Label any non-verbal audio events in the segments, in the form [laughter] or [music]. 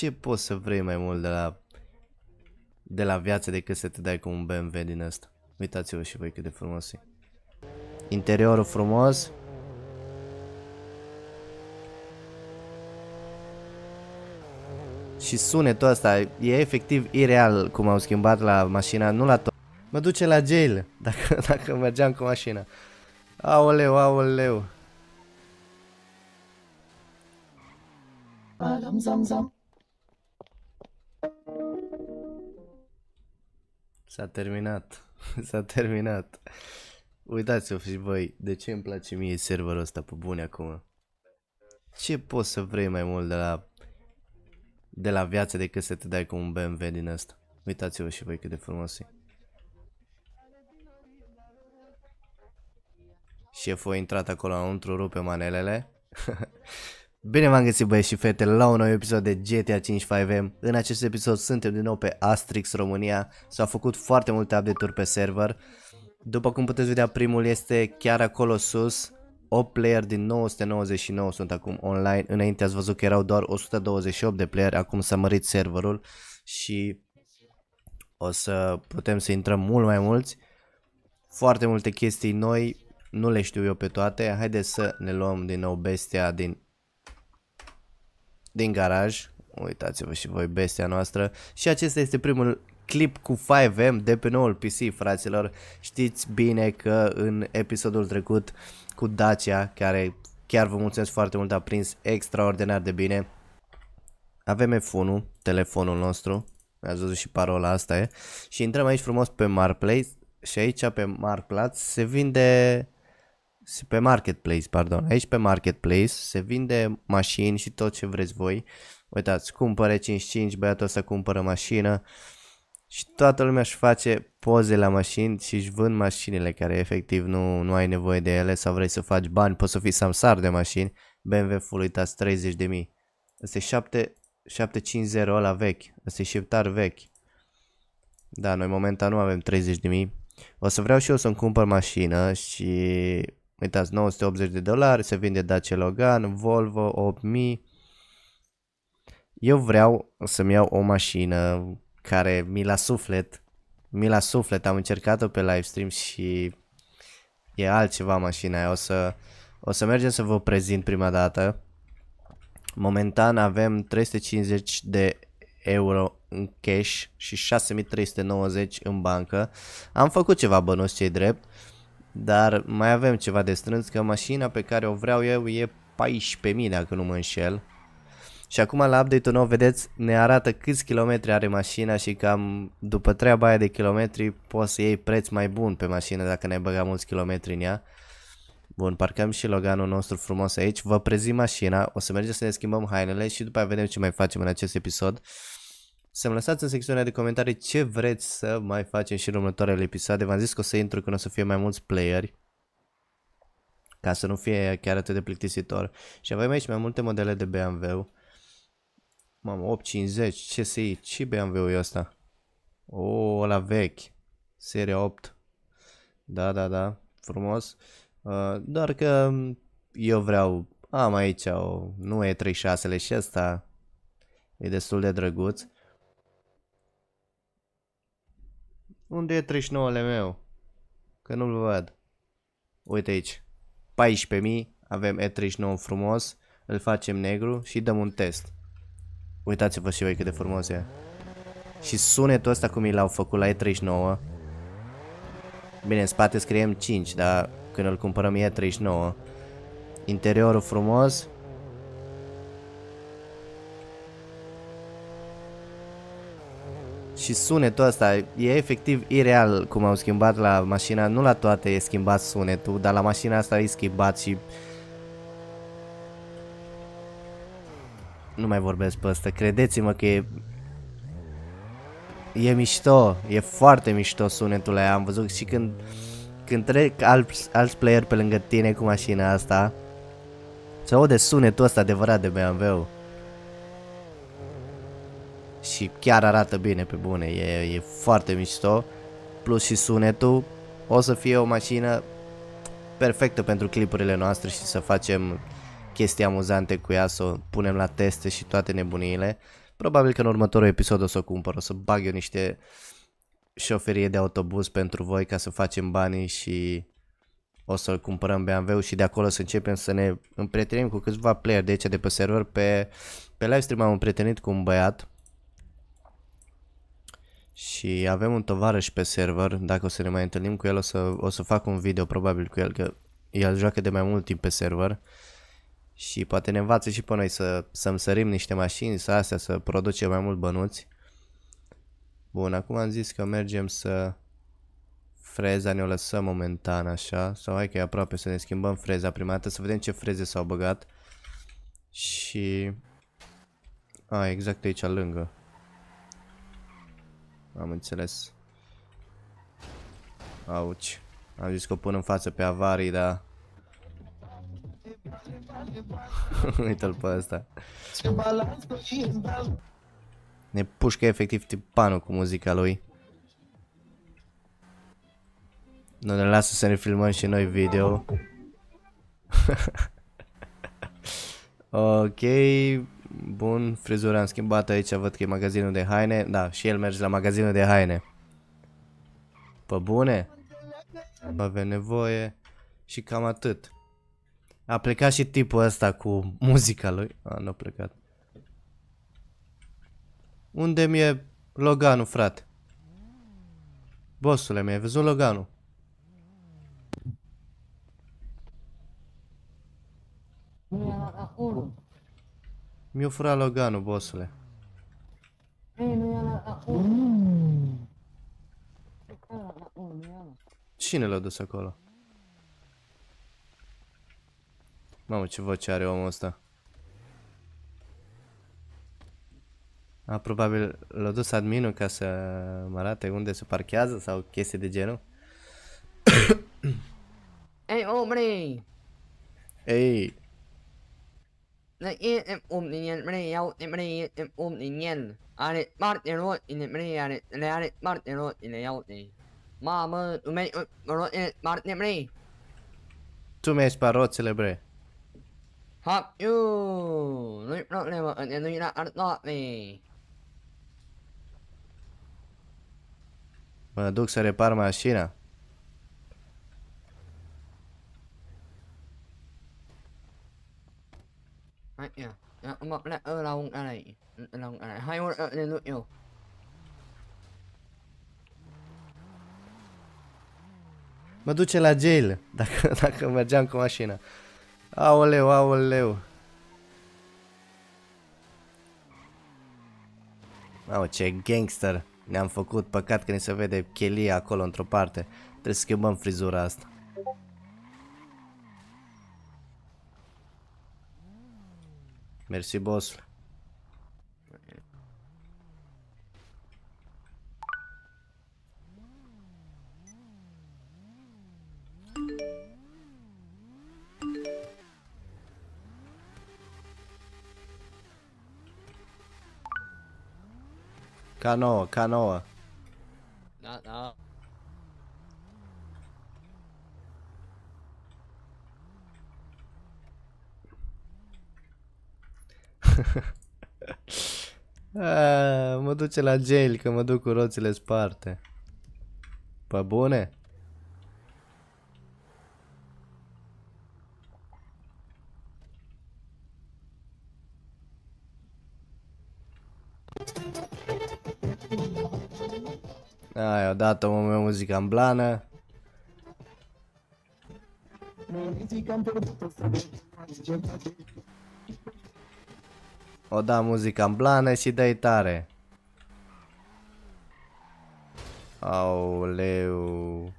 ce poți să vrei mai mult de la, de la viață decât să te dai cu un BMW din asta? Uitați-vă și voi cât de frumos e. Interiorul frumos. Și sunetul ăsta e efectiv ireal cum au schimbat la mașina, nu la tot. Mă duce la jail [laughs] dacă, dacă mergeam cu mașina. Aoleu, aoleu. Adam, zam, zam. S-a terminat. [laughs] S-a terminat. Uitați-vă și voi, de ce îmi place mie serverul ăsta pe bune acum. Ce poți să vrei mai mult de la de la viață decât să te dai cu un BMW din asta. Uitați-vă și voi cât de frumos e. Șeful a intrat acolo înăuntru, rupe manelele. [laughs] Bine v-am găsit băieți și fete la un nou episod de GTA 5 5M. În acest episod suntem din nou pe Astrix România. S-au făcut foarte multe update-uri pe server. După cum puteți vedea, primul este chiar acolo sus. 8 player din 999 sunt acum online. Înainte ați văzut că erau doar 128 de player, acum s-a mărit serverul și o să putem să intrăm mult mai mulți. Foarte multe chestii noi, nu le știu eu pe toate. Haideți să ne luăm din nou bestia din din garaj. Uitați-vă și voi bestia noastră. Și acesta este primul clip cu 5M de pe noul PC, fraților. Știți bine că în episodul trecut cu Dacia, care chiar vă mulțumesc foarte mult, a prins extraordinar de bine. Avem f telefonul nostru, Mi-a văzut și parola asta e. Și intrăm aici frumos pe Marplace. și aici pe Marplace se vinde pe marketplace, pardon, aici pe marketplace se vinde mașini și tot ce vreți voi. Uitați, cumpără 55, băiatul să cumpără mașină și toată lumea își face poze la mașini și își vând mașinile care efectiv nu, nu ai nevoie de ele sau vrei să faci bani, poți să fii samsar de mașini. bmw full, uitați, 30 de mii. e 750 ăla vechi, asta e șeptar vechi. Da, noi momentan nu avem 30 de mii. O să vreau și eu să-mi cumpăr mașină și Uitați, 980 de dolari, se vinde Dacia Logan, Volvo, 8000. Eu vreau să-mi iau o mașină care mi la suflet, mi la suflet, am încercat-o pe livestream și e altceva mașina aia. O să, o să mergem să vă prezint prima dată. Momentan avem 350 de euro în cash și 6390 în bancă. Am făcut ceva bănuți cei drept. Uh, dar mai avem ceva de strâns că mașina pe care o vreau eu e 14.000 dacă nu mă înșel. Și acum la update-ul nou, vedeți, ne arată câți kilometri are mașina și cam după treaba aia de kilometri poți să iei preț mai bun pe mașină dacă ne-ai băgat mulți kilometri în ea. Bun, parcăm și loganul nostru frumos aici, vă prezint mașina, o să mergem să ne schimbăm hainele și după aia vedem ce mai facem în acest episod să-mi lăsați în secțiunea de comentarii ce vreți să mai facem și în următoarele episoade. V-am zis că o să intru când o să fie mai mulți playeri ca să nu fie chiar atât de plictisitor. Și avem aici mai multe modele de BMW. Mamă, 850, CSI, ce BMW-ul e ăsta? O, oh, ăla vechi, seria 8. Da, da, da, frumos. Uh, doar că eu vreau, am aici o, nu e 36 le și ăsta e destul de drăguț. Unde e 39-le meu? Că nu-l văd. Uite aici. 14.000. Avem E39 frumos. Îl facem negru și dăm un test. Uitați-vă și voi cât de frumos e. Și sunetul ăsta cum i l-au făcut la E39. Bine, în spate scriem 5, dar când îl cumpărăm e 39. Interiorul frumos. și sunetul ăsta e efectiv ireal cum au schimbat la mașina, nu la toate e schimbat sunetul, dar la mașina asta e schimbat și nu mai vorbesc pe ăsta, credeți-mă că e e mișto, e foarte mișto sunetul ăla, am văzut și când când trec alți, alți player pe lângă tine cu mașina asta se aude sunetul ăsta adevărat de BMW-ul și chiar arată bine pe bune, e, e foarte mișto, plus și sunetul, o să fie o mașină perfectă pentru clipurile noastre și să facem chestii amuzante cu ea, să o punem la teste și toate nebuniile. Probabil că în următorul episod o să o cumpăr, o să bag eu niște șoferie de autobuz pentru voi ca să facem banii și o să-l cumpărăm bmw și de acolo să începem să ne împrietenim cu câțiva player de aici de pe server. Pe, pe livestream am împrietenit cu un băiat și avem un tovarăș pe server, dacă o să ne mai întâlnim cu el o să, o să fac un video probabil cu el că el joacă de mai mult timp pe server și poate ne învață și pe noi să, să-mi sărim niște mașini, să astea, să producem mai mult bănuți. Bun, acum am zis că mergem să freza ne-o lăsăm momentan așa sau hai că e aproape să ne schimbăm freza prima dată să vedem ce freze s-au băgat și a, exact aici lângă am înțeles. Auci. Am zis că o pun în față pe avarii, dar... [laughs] Uite-l pe ăsta. Ne pușcă efectiv tipanul cu muzica lui. Nu ne lasă să ne filmăm și noi video. [laughs] ok. Bun, frizura am schimbat aici, văd că e magazinul de haine. Da, și el merge la magazinul de haine. Pe bune? Avea nevoie. Și cam atât. A plecat și tipul ăsta cu muzica lui. A, nu a plecat. Unde mi-e Loganul, frate? Bossule, mi-ai văzut Loganul? Acolo. Mi-a furat Loganul, bossule. Cine l-a dus acolo? Mamă, ce voce are omul ăsta. A, probabil l-a dus adminul ca să mă arate unde se parchează sau chestii de genul. Ei, omre! Ei! e om din el, mre, iau, mre, e om din el. Are parte roțile, mre, are, le are parte roțile, iau te. Mamă, tu mergi pe roțile, parte, mre. Tu mergi pe roțile, bre. Hop, you! Nu-i problemă, te duci la artoape. Mă duc să repar mașina. Dạ, hai Mă duce la jail [laughs] dacă, dacă mergeam cu mașina Aoleu, aoleu Au ce gangster ne-am făcut, păcat că ne se vede chelia acolo într-o parte Trebuie să schimbăm frizura asta Merci, boss. Canoa, canoa. A, ah, mă duce la jail că mă duc cu roțile sparte. Pă bune? Ai, odată mă meu muzica în blană. Muzica în blană. O da muzica în blană și dai tare. Auleu,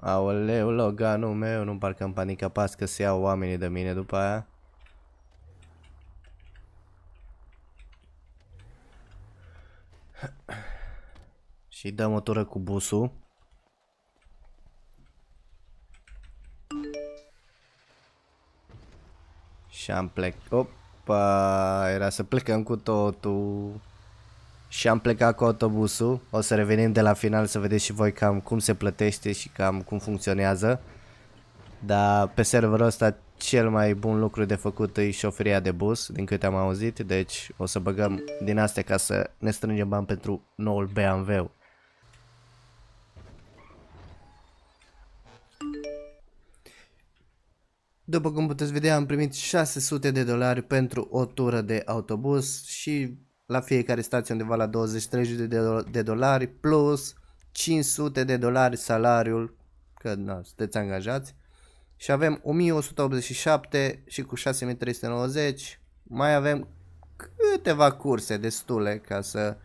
auleu, Loganul meu, nu parcă în panică pas că se iau oamenii de mine după aia. Și dăm o tură cu busul. Și am plecat... Opa, era să plecăm cu totul. Și am plecat cu autobusul. O să revenim de la final să vedeți și voi cam cum se plătește și cam cum funcționează. Dar pe serverul ăsta cel mai bun lucru de făcut e șoferia de bus, din câte am auzit, deci o să băgăm din astea ca să ne strângem bani pentru noul BMW. -ul. După cum puteți vedea, am primit 600 de dolari pentru o tură de autobuz și la fiecare stație undeva la 20-30 de, do de dolari plus 500 de dolari salariul, că na, sunteți angajați. Și avem 1187 și cu 6390 mai avem câteva curse destule ca să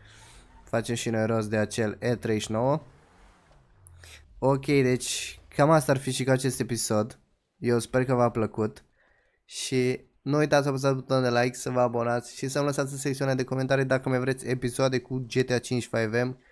facem și noi rost de acel E39. Ok, deci cam asta ar fi și cu acest episod. Eu sper că v-a plăcut și nu uitați să apăsați butonul de like, să vă abonați și să-mi lăsați în secțiunea de comentarii dacă mai vreți episoade cu GTA 5 5M